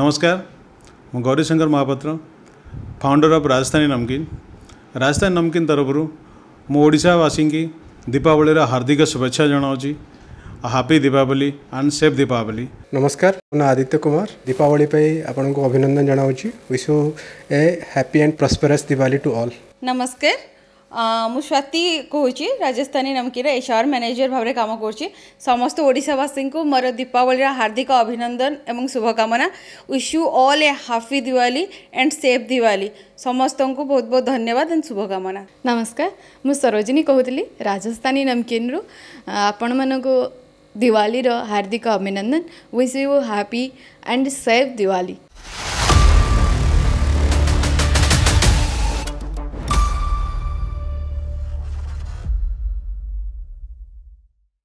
નમસ્કાર હું Gaurishankar Mahapatra founder of Rajasthani Namkeen Rajasthani Namkeen તરફરૂ ମୁଁ ଓଡ଼ିଶାବାସୀଙ୍କି ଦୀପାବଳିର ହାର୍ଦ୍ଦିକ ଶୁଭେଚ୍ଛା ଜଣାଉଛି happy Deepavali and safe Deepavali ନମସ୍କାର ମୋ ନାଁ ଆଦିତ୍ୟ କୁମାର ଦୀପାବଳି ପାଇଁ ଆପଣଙ୍କୁ ଅଭିନନ୍ଦନ ଜଣାଉଛି wish you a happy and prosperous Diwali to all ନମସ୍କାର ମୁଁ ସ୍ୱାତି କହୁଛି ରାଜସ୍ଥାନୀ ନମକିର ଏଚ୍ଆର୍ ମ୍ୟାନେଜର ଭାବରେ କାମ କରୁଛି ସମସ୍ତ ଓଡ଼ିଶାବାସୀଙ୍କୁ ମୋର ଦୀପାବଳିର ହାର୍ଦ୍ଦିକ ଅଭିନନ୍ଦନ ଏବଂ ଶୁଭକାମନା wish you all a happy Diwali and safe Diwali ସମସ୍ତଙ୍କୁ ବହୁତ ବହୁତ ଧନ୍ୟବାଦ ଆଣ୍ଡ ଶୁଭକାମନା ନମସ୍କାର ମୁଁ ସରୋଜିନୀ କହୁଥିଲି ରାଜସ୍ଥାନୀ ନମକିନରୁ ଆପଣମାନଙ୍କୁ ଦିୱାଲିର ହାର୍ଦ୍ଦିକ ଅଭିନନ୍ଦନ wish you happy and safe Diwali